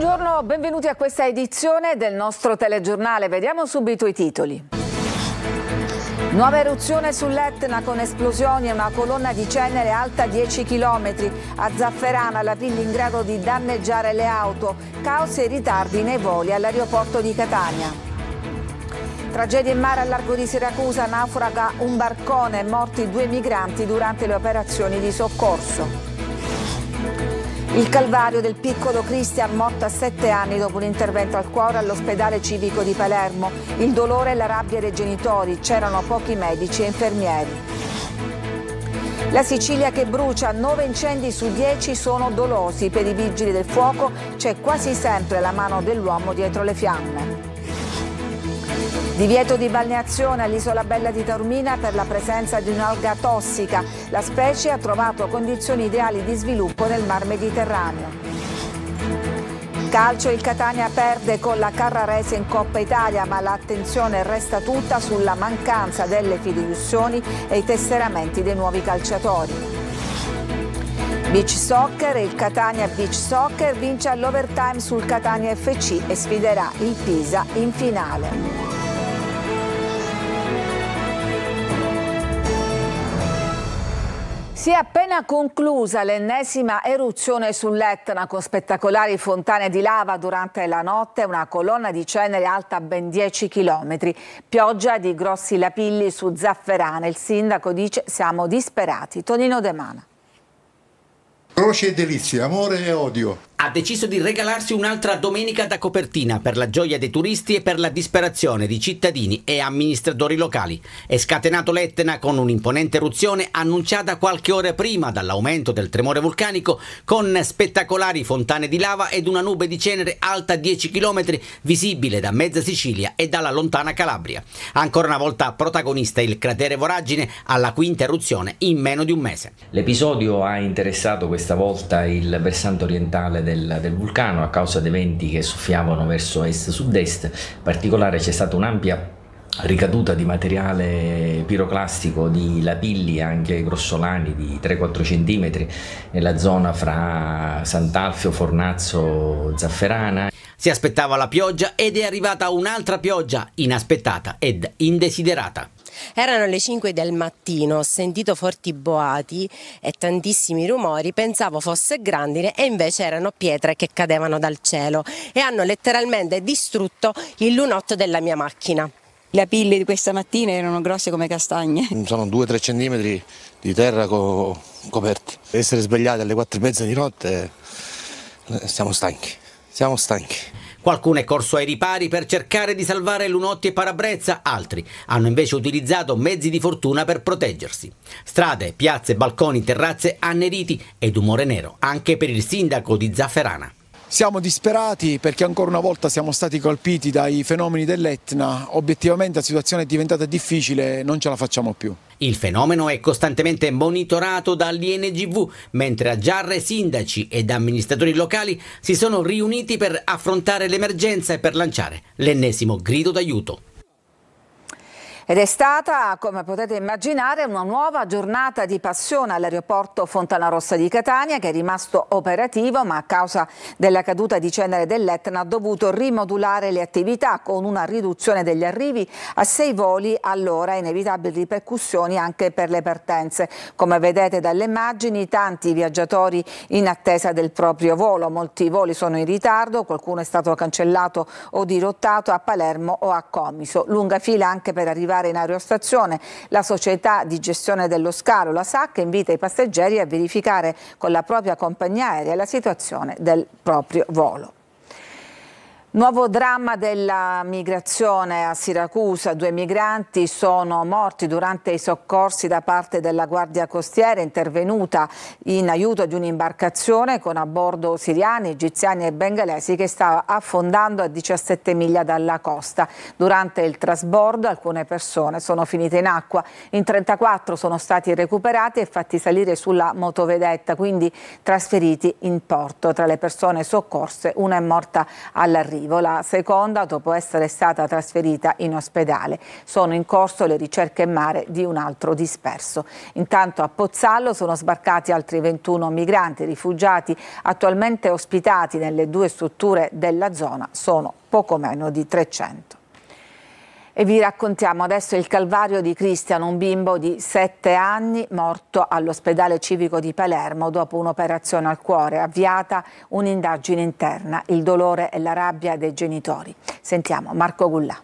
Buongiorno, benvenuti a questa edizione del nostro telegiornale. Vediamo subito i titoli. Nuova eruzione sull'Etna con esplosioni e una colonna di cenere alta 10 km. A Zafferana la PIL in grado di danneggiare le auto. Caos e ritardi nei voli all'aeroporto di Catania. Tragedia in mare al largo di Siracusa, naufraga un barcone, morti due migranti durante le operazioni di soccorso. Il calvario del piccolo Cristian morto a sette anni dopo un intervento al cuore all'ospedale civico di Palermo. Il dolore e la rabbia dei genitori, c'erano pochi medici e infermieri. La Sicilia che brucia, 9 incendi su 10 sono dolosi. Per i vigili del fuoco c'è quasi sempre la mano dell'uomo dietro le fiamme. Divieto di balneazione all'isola Bella di Taormina per la presenza di un'alga tossica. La specie ha trovato condizioni ideali di sviluppo nel Mar Mediterraneo. Calcio il Catania perde con la Carrarese in Coppa Italia, ma l'attenzione resta tutta sulla mancanza delle fideiussioni e i tesseramenti dei nuovi calciatori. Beach Soccer, il Catania Beach Soccer vince all'overtime sul Catania FC e sfiderà il Pisa in finale. Si è appena conclusa l'ennesima eruzione sull'Etna con spettacolari fontane di lava durante la notte, una colonna di cenere alta ben 10 km, pioggia di grossi lapilli su Zafferana. Il sindaco dice siamo disperati. Tonino De Mana. Croce e delizia, amore e odio, ha deciso di regalarsi un'altra domenica da copertina per la gioia dei turisti e per la disperazione di cittadini e amministratori locali. È scatenato l'Etna con un'imponente eruzione annunciata qualche ora prima dall'aumento del tremore vulcanico con spettacolari fontane di lava ed una nube di cenere alta 10 km visibile da mezza Sicilia e dalla lontana Calabria. Ancora una volta protagonista il cratere Voragine alla quinta eruzione in meno di un mese. L'episodio ha interessato questa volta il versante orientale del, del vulcano a causa dei venti che soffiavano verso est-sud-est, in particolare c'è stata un'ampia ricaduta di materiale piroclastico di lapilli anche grossolani di 3-4 cm nella zona fra Sant'Alfio, Fornazzo, Zafferana. Si aspettava la pioggia ed è arrivata un'altra pioggia inaspettata ed indesiderata. Erano le 5 del mattino, ho sentito forti boati e tantissimi rumori, pensavo fosse grandine e invece erano pietre che cadevano dal cielo e hanno letteralmente distrutto il lunotto della mia macchina. Le apille di questa mattina erano grosse come castagne. Mm, sono 2-3 centimetri di terra co- coperti. Essere svegliati alle 4 e mezza di notte, eh, siamo stanchi, siamo stanchi. Qualcuno è corso ai ripari per cercare di salvare Lunotti e Parabrezza, altri hanno invece utilizzato mezzi di fortuna per proteggersi. Strade, piazze, balconi, terrazze anneriti ed umore nero anche per il sindaco di Zafferana. Siamo disperati perché ancora una volta siamo stati colpiti dai fenomeni dell'Etna, obiettivamente la situazione è diventata difficile, non ce la facciamo più. Il fenomeno è costantemente monitorato dall'INGV, mentre a Giarre sindaci ed amministratori locali si sono riuniti per affrontare l'emergenza e per lanciare l'ennesimo grido d'aiuto. Ed è stata, come potete immaginare, una nuova giornata di passione all'aeroporto Fontanarossa di Catania che è rimasto operativo ma a causa della caduta di cenere dell'Etna ha dovuto rimodulare le attività con una riduzione degli arrivi a sei voli all'ora, inevitabili ripercussioni anche per le partenze. Come vedete dalle immagini, tanti viaggiatori in attesa del proprio volo, molti voli sono in ritardo, qualcuno è stato cancellato o dirottato a Palermo o a Comiso. Lunga fila anche per arrivare in aerostazione. La società di gestione dello scalo, la SAC, invita i passeggeri a verificare con la propria compagnia aerea la situazione del proprio volo. Nuovo dramma della migrazione a Siracusa. Due migranti sono morti durante i soccorsi da parte della Guardia Costiera intervenuta in aiuto di un'imbarcazione con a bordo siriani, egiziani e bengalesi che stava affondando a 17 miglia dalla costa. Durante il trasbordo alcune persone sono finite in acqua. In 34 sono stati recuperati e fatti salire sulla motovedetta, quindi trasferiti in porto. Tra le persone soccorse una è morta all'arrivo arrivo, la seconda dopo essere stata trasferita in ospedale. Sono in corso le ricerche in mare di un altro disperso. Intanto a Pozzallo sono sbarcati altri 21 migranti rifugiati attualmente ospitati nelle due strutture della zona, sono poco meno di 300. E vi raccontiamo adesso il calvario di Cristiano, un bimbo di 7 anni morto all'ospedale civico di Palermo dopo un'operazione al cuore, avviata un'indagine interna, il dolore e la rabbia dei genitori. Sentiamo Marco Gullà.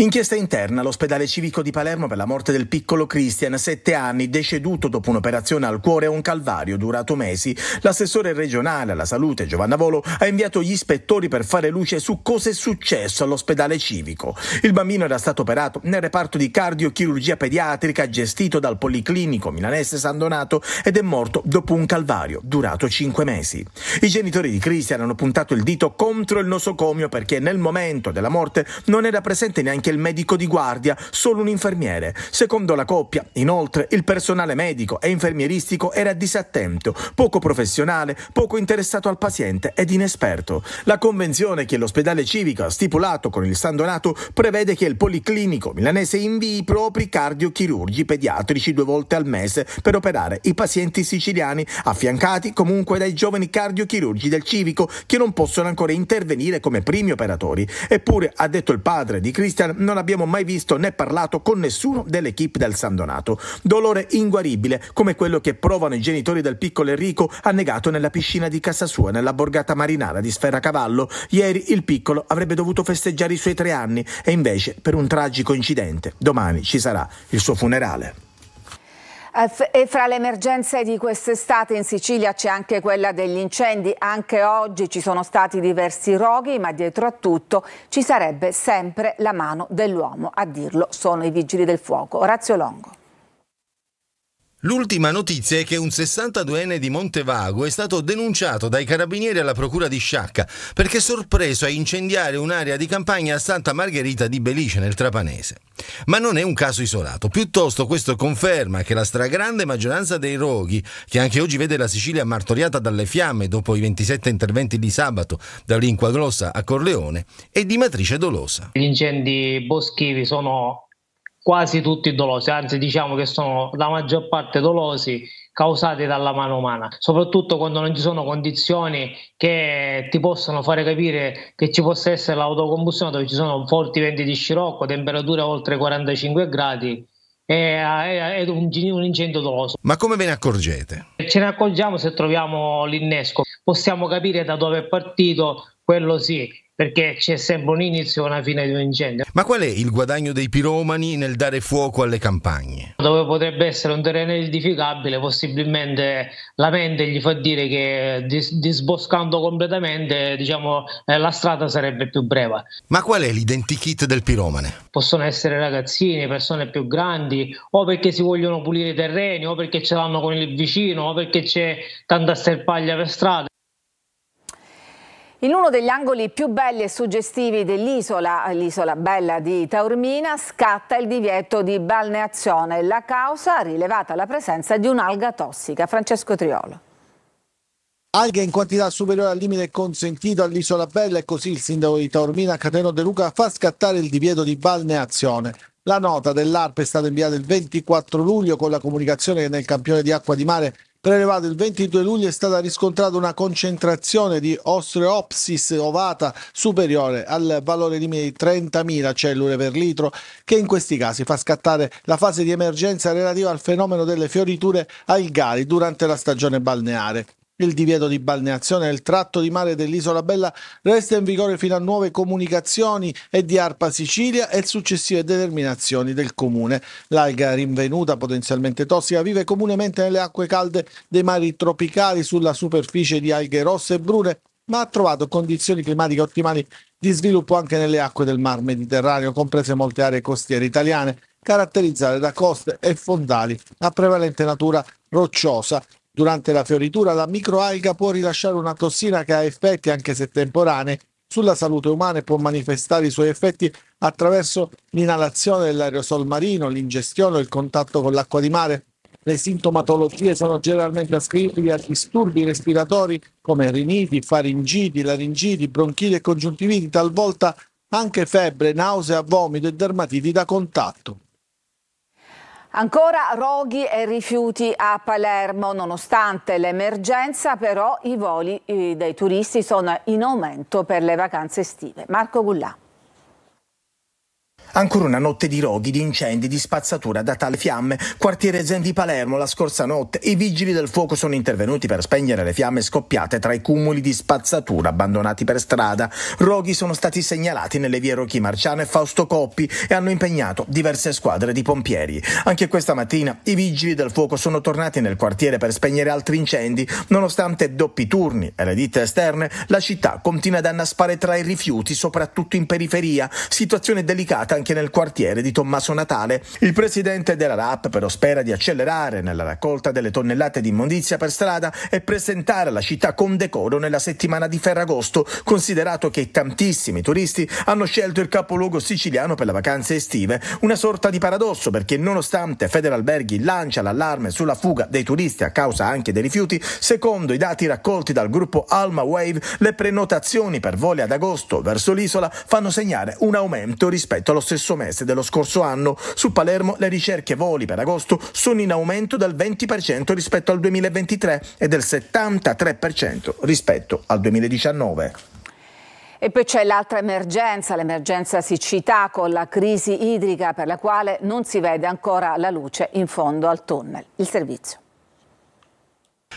Inchiesta interna all'ospedale civico di Palermo per la morte del piccolo Christian, 7 anni, deceduto dopo un'operazione al cuore e un calvario durato mesi. L'assessore regionale alla salute Giovanna Volo ha inviato gli ispettori per fare luce su cosa è successo all'ospedale civico. Il bambino era stato operato nel reparto di cardiochirurgia pediatrica gestito dal Policlinico Milanese San Donato ed è morto dopo un calvario durato 5 mesi. I genitori di Christian hanno puntato il dito contro il nosocomio perché nel momento della morte non era presente neanche neanche il medico di guardia, solo un infermiere. Secondo la coppia, inoltre, il personale medico e infermieristico era disattento, poco professionale, poco interessato al paziente ed inesperto. La convenzione che l'ospedale civico ha stipulato con il San Donato prevede che il policlinico milanese invii i propri cardiochirurgi pediatrici due volte al mese per operare i pazienti siciliani, affiancati comunque dai giovani cardiochirurgi del civico che non possono ancora intervenire come primi operatori. Eppure, ha detto il padre di Christian, non abbiamo mai visto né parlato con nessuno dell'equipe del San Donato. Dolore inguaribile, come quello che provano i genitori del piccolo Enrico annegato nella piscina di casa sua nella borgata marinara di Cavallo. Ieri il piccolo avrebbe dovuto festeggiare i suoi tre anni e invece, per un tragico incidente, domani ci sarà il suo funerale. Eh, e fra le emergenze di quest'estate in Sicilia c'è anche quella degli incendi. Anche oggi ci sono stati diversi roghi, ma dietro a tutto ci sarebbe sempre la mano dell'uomo. A dirlo sono i vigili del fuoco. Orazio Longo. L'ultima notizia è che un 62enne di Montevago è stato denunciato dai carabinieri alla procura di Sciacca perché sorpreso a incendiare un'area di campagna a Santa Margherita di Belice nel Trapanese. Ma non è un caso isolato, piuttosto questo conferma che la stragrande maggioranza dei roghi, che anche oggi vede la Sicilia martoriata dalle fiamme dopo i 27 interventi di sabato da Linquaglossa a Corleone, è di matrice dolosa. Gli incendi boschivi sono quasi tutti dolosi, anzi diciamo che sono la maggior parte dolosi causati dalla mano umana, soprattutto quando non ci sono condizioni che ti possano fare capire che ci possa essere l'autocombustione dove ci sono forti venti di scirocco, temperature oltre 45 gradi è, un, incendio doloso. Ma come ve ne accorgete? Ce ne accorgiamo se troviamo l'innesco, possiamo capire da dove è partito, quello sì perché c'è sempre un inizio e una fine di un incendio. Ma qual è il guadagno dei piromani nel dare fuoco alle campagne? Dove potrebbe essere un terreno edificabile, possibilmente la mente gli fa dire che dis- disboscando completamente diciamo, eh, la strada sarebbe più breve. Ma qual è l'identikit del piromane? Possono essere ragazzini, persone più grandi, o perché si vogliono pulire i terreni, o perché ce l'hanno con il vicino, o perché c'è tanta sterpaglia per strada. In uno degli angoli più belli e suggestivi dell'isola, l'isola bella di Taormina, scatta il divieto di balneazione. La causa ha rilevata la presenza di un'alga tossica. Francesco Triolo. Alga in quantità superiore al limite consentito all'isola bella e così il sindaco di Taormina Cateno De Luca fa scattare il divieto di balneazione. La nota dell'ARP è stata inviata il 24 luglio con la comunicazione che nel campione di acqua di mare prelevato il 22 luglio è stata riscontrata una concentrazione di osteopsis ovata superiore al valore limite di 30.000 cellule per litro che in questi casi fa scattare la fase di emergenza relativa al fenomeno delle fioriture ai gali durante la stagione balneare. Il divieto di balneazione nel tratto di mare dell'Isola Bella resta in vigore fino a nuove comunicazioni e di ARPA Sicilia e successive determinazioni del comune. L'alga rinvenuta potenzialmente tossica vive comunemente nelle acque calde dei mari tropicali sulla superficie di alghe rosse e brune ma ha trovato condizioni climatiche ottimali di sviluppo anche nelle acque del Mar Mediterraneo, comprese molte aree costiere italiane, caratterizzate da coste e fondali a prevalente natura rocciosa Durante la fioritura la microalga può rilasciare una tossina che ha effetti, anche se temporanei, sulla salute umana e può manifestare i suoi effetti attraverso l'inalazione dell'aerosol marino, l'ingestione o il contatto con l'acqua di mare. Le sintomatologie sono generalmente ascrivibili a disturbi respiratori come riniti, faringiti, laringiti, bronchiti e congiuntiviti, talvolta anche febbre, nausea, vomito e dermatiti da contatto. Ancora roghi e rifiuti a Palermo, nonostante l'emergenza però i voli eh, dei turisti sono in aumento per le vacanze estive. Marco Gullà. Ancora una notte di roghi, di incendi, di spazzatura da tale fiamme. Quartiere Zen di Palermo la scorsa notte. I vigili del fuoco sono intervenuti per spegnere le fiamme scoppiate tra i cumuli di spazzatura abbandonati per strada. Roghi sono stati segnalati nelle vie Rocchi Marciano e Fausto Coppi e hanno impegnato diverse squadre di pompieri. Anche questa mattina i vigili del fuoco sono tornati nel quartiere per spegnere altri incendi. Nonostante doppi turni e le ditte esterne, la città continua ad annaspare tra i rifiuti, soprattutto in periferia. Situazione delicata anche nel quartiere di Tommaso Natale. Il presidente della RAP però spera di accelerare nella raccolta delle tonnellate di immondizia per strada e presentare la città con decoro nella settimana di Ferragosto, considerato che tantissimi turisti hanno scelto il capoluogo siciliano per le vacanze estive, una sorta di paradosso perché nonostante Federalberghi lancia l'allarme sulla fuga dei turisti a causa anche dei rifiuti, secondo i dati raccolti dal gruppo Alma Wave, le prenotazioni per voli ad agosto verso l'isola fanno segnare un aumento rispetto allo stesso stesso mese dello scorso anno. Su Palermo le ricerche voli per agosto sono in aumento dal 20% rispetto al 2023 e del 73% rispetto al 2019. E poi c'è l'altra emergenza, l'emergenza siccità con la crisi idrica per la quale non si vede ancora la luce in fondo al tunnel. Il servizio.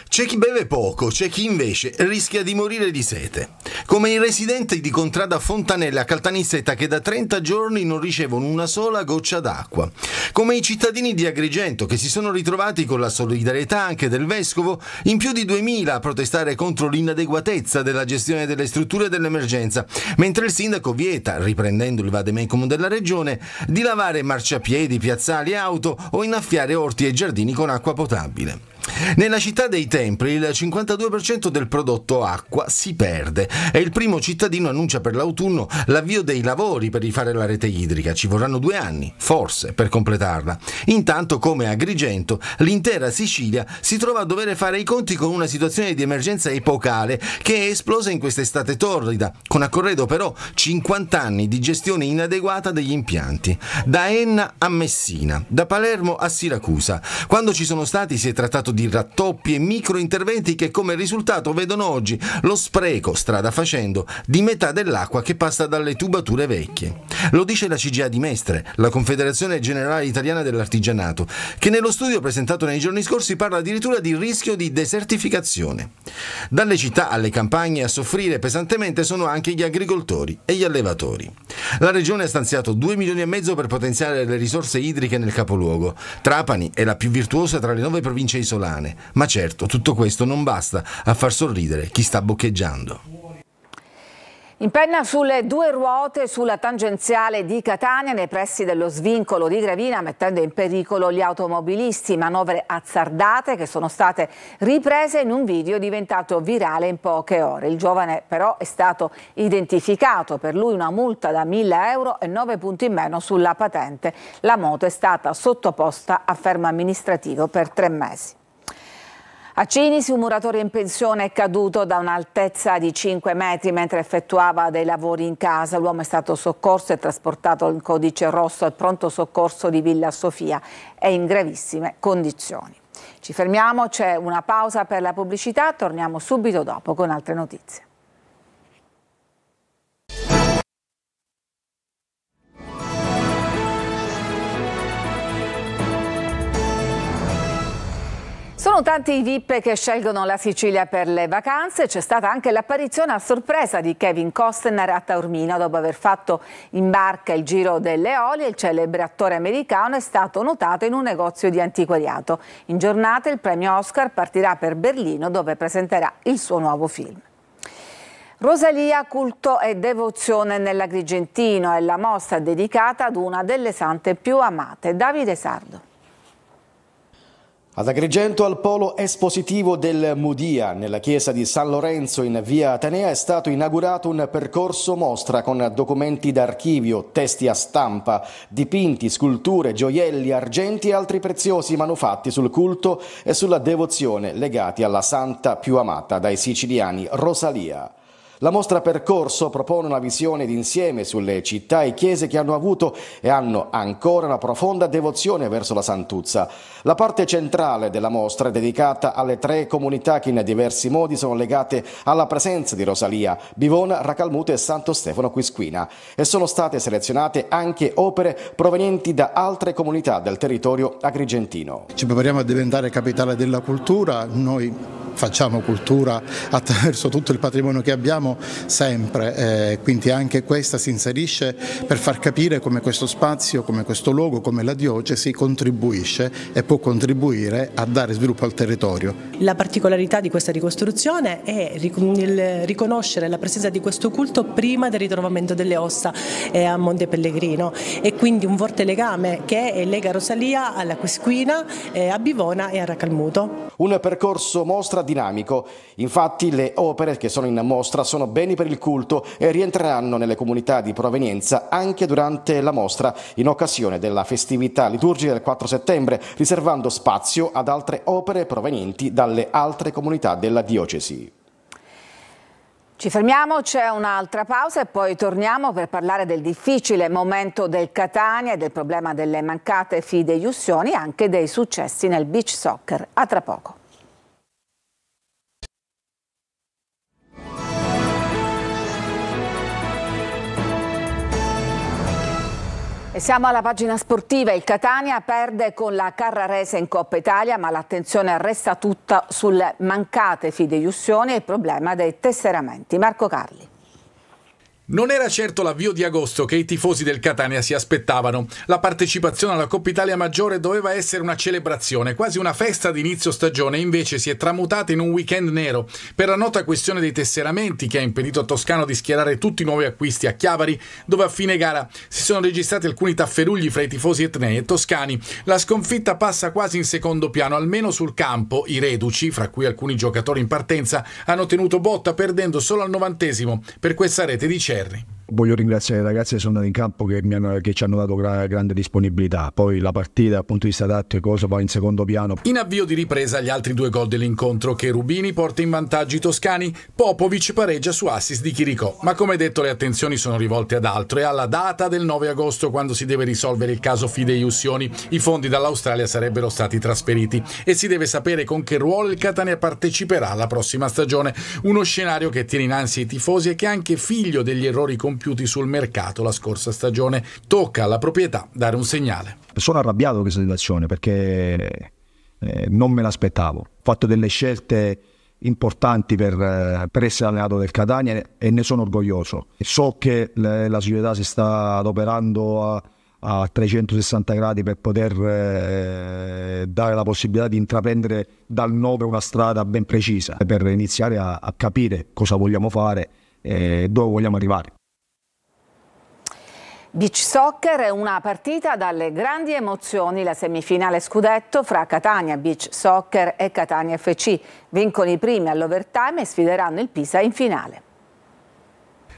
C'è chi beve poco, c'è chi invece rischia di morire di sete, come i residenti di Contrada Fontanella Caltanissetta che da 30 giorni non ricevono una sola goccia d'acqua, come i cittadini di Agrigento che si sono ritrovati con la solidarietà anche del vescovo in più di 2000 a protestare contro l'inadeguatezza della gestione delle strutture dell'emergenza, mentre il sindaco vieta, riprendendo il vademecum della regione, di lavare marciapiedi, piazzali, e auto o innaffiare orti e giardini con acqua potabile. Nella città dei templi il 52% del prodotto acqua si perde e il primo cittadino annuncia per l'autunno l'avvio dei lavori per rifare la rete idrica. Ci vorranno due anni, forse, per completarla. Intanto, come Agrigento, l'intera Sicilia si trova a dover fare i conti con una situazione di emergenza epocale che è esplosa in quest'estate torrida, con a corredo però 50 anni di gestione inadeguata degli impianti. Da Enna a Messina, da Palermo a Siracusa. Quando ci sono stati si è trattato di rattoppi e microinterventi che come risultato vedono oggi lo spreco, strada facendo, di metà dell'acqua che passa dalle tubature vecchie. Lo dice la CGA di Mestre, la Confederazione Generale Italiana dell'Artigianato, che nello studio presentato nei giorni scorsi parla addirittura di rischio di desertificazione. Dalle città alle campagne a soffrire pesantemente sono anche gli agricoltori e gli allevatori. La regione ha stanziato 2 milioni e mezzo per potenziare le risorse idriche nel capoluogo. Trapani è la più virtuosa tra le nove province isolate grossolane, ma certo tutto questo non basta a far sorridere chi sta boccheggiando. In penna sulle due ruote sulla tangenziale di Catania nei pressi dello svincolo di Gravina mettendo in pericolo gli automobilisti, manovre azzardate che sono state riprese in un video diventato virale in poche ore. Il giovane però è stato identificato, per lui una multa da 1000 euro e 9 punti in meno sulla patente. La moto è stata sottoposta a fermo amministrativo per tre mesi. A Cinisi un muratore in pensione è caduto da un'altezza di 5 metri mentre effettuava dei lavori in casa. L'uomo è stato soccorso e trasportato in codice rosso al pronto soccorso di Villa Sofia. È in gravissime condizioni. Ci fermiamo, c'è una pausa per la pubblicità, torniamo subito dopo con altre notizie. Sono tanti i VIP che scelgono la Sicilia per le vacanze, c'è stata anche l'apparizione a sorpresa di Kevin Costner a Taormina dopo aver fatto in barca il giro delle olie, il celebre attore americano è stato notato in un negozio di antiquariato. In giornata il premio Oscar partirà per Berlino dove presenterà il suo nuovo film. Rosalia, culto e devozione nell'Agrigentino è la mostra dedicata ad una delle sante più amate, Davide Sardo. Ad Agrigento al polo espositivo del Mudia, nella chiesa di San Lorenzo in via Atenea, è stato inaugurato un percorso mostra con documenti d'archivio, testi a stampa, dipinti, sculture, gioielli, argenti e altri preziosi manufatti sul culto e sulla devozione legati alla santa più amata dai siciliani Rosalia. La mostra Percorso propone una visione d'insieme sulle città e chiese che hanno avuto e hanno ancora una profonda devozione verso la santuzza. La parte centrale della mostra è dedicata alle tre comunità che in diversi modi sono legate alla presenza di Rosalia, Bivona, Racalmute e Santo Stefano Quisquina e sono state selezionate anche opere provenienti da altre comunità del territorio agrigentino. Ci prepariamo a diventare capitale della cultura, noi facciamo cultura attraverso tutto il patrimonio che abbiamo sempre, eh, quindi anche questa si inserisce per far capire come questo spazio, come questo luogo, come la diocesi contribuisce e può contribuire a dare sviluppo al territorio. La particolarità di questa ricostruzione è il riconoscere la presenza di questo culto prima del ritrovamento delle ossa eh, a Monte Pellegrino e quindi un forte legame che lega Rosalia alla Quisquina, eh, a Bivona e a Racalmuto. Un percorso mostra dinamico, infatti le opere che sono in mostra sono sono beni per il culto e rientreranno nelle comunità di provenienza anche durante la mostra in occasione della festività liturgica del 4 settembre, riservando spazio ad altre opere provenienti dalle altre comunità della diocesi. Ci fermiamo, c'è un'altra pausa e poi torniamo per parlare del difficile momento del Catania e del problema delle mancate fideiussioni e anche dei successi nel beach soccer. A tra poco. E siamo alla pagina sportiva, il Catania perde con la Carrarese in Coppa Italia ma l'attenzione resta tutta sulle mancate fideiussioni e il problema dei tesseramenti. Marco Carli. Non era certo l'avvio di agosto che i tifosi del Catania si aspettavano. La partecipazione alla Coppa Italia Maggiore doveva essere una celebrazione, quasi una festa d'inizio inizio stagione, invece si è tramutata in un weekend nero per la nota questione dei tesseramenti che ha impedito a Toscano di schierare tutti i nuovi acquisti a Chiavari, dove a fine gara si sono registrati alcuni tafferugli fra i tifosi etnei e toscani. La sconfitta passa quasi in secondo piano, almeno sul campo i reduci, fra cui alcuni giocatori in partenza, hanno tenuto botta perdendo solo al novantesimo per questa rete di Cera PGR. voglio ringraziare i ragazzi che sono andati in campo che, hanno, che ci hanno dato gra grande disponibilità. Poi la partita dal punto di vista d'atto e cosa, va in secondo piano. In avvio di ripresa gli altri due gol dell'incontro che Rubini porta in vantaggio i toscani, Popovic pareggia su assist di Chiricò. Ma come detto le attenzioni sono rivolte ad altro e alla data del 9 agosto quando si deve risolvere il caso Fideiussioni. I fondi dall'Australia sarebbero stati trasferiti e si deve sapere con che ruolo il Catania parteciperà alla prossima stagione. Uno scenario che tiene in ansia i tifosi e che anche figlio degli errori compiuti compiuti sul mercato la scorsa stagione. Tocca alla proprietà dare un segnale. Sono arrabbiato con questa situazione perché eh, non me l'aspettavo. Ho fatto delle scelte importanti per, eh, per, essere allenato del Catania e ne sono orgoglioso. So che la società si sta adoperando a, a 360 gradi per poter eh, dare la possibilità di intraprendere dal 9 una strada ben precisa per iniziare a, a capire cosa vogliamo fare e dove vogliamo arrivare. Beach Soccer, è una partita dalle grandi emozioni, la semifinale scudetto fra Catania Beach Soccer e Catania FC. Vincono i primi all'overtime e sfideranno il Pisa in finale.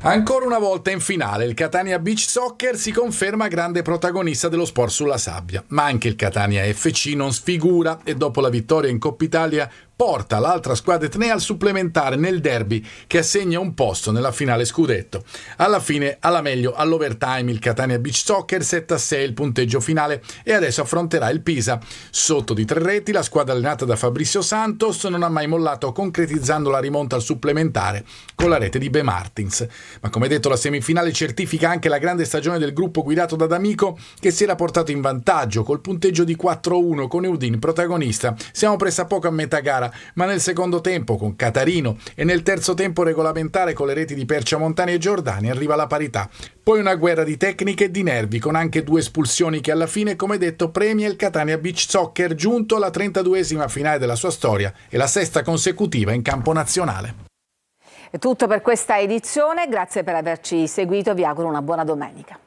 Ancora una volta in finale il Catania Beach Soccer si conferma grande protagonista dello sport sulla sabbia, ma anche il Catania FC non sfigura e dopo la vittoria in Coppa Italia porta l'altra squadra etnea al supplementare nel derby che assegna un posto nella finale scudetto. Alla fine, alla meglio, all'overtime il Catania Beach Soccer 7 6 il punteggio finale e adesso affronterà il Pisa. Sotto di tre reti la squadra allenata da Fabrizio Santos non ha mai mollato concretizzando la rimonta al supplementare con la rete di Be Martins. Ma come detto la semifinale certifica anche la grande stagione del gruppo guidato da D'Amico che si era portato in vantaggio col punteggio di 4-1 con Eudin protagonista. Siamo presso a poco a metà gara Pescara, ma nel secondo tempo con Catarino e nel terzo tempo regolamentare con le reti di Perciamontani e Giordani arriva la parità. Poi una guerra di tecniche e di nervi con anche due espulsioni che alla fine, come detto, premia il Catania Beach Soccer giunto alla 32esima finale della sua storia e la sesta consecutiva in campo nazionale. È tutto per questa edizione, grazie per averci seguito, vi auguro una buona domenica.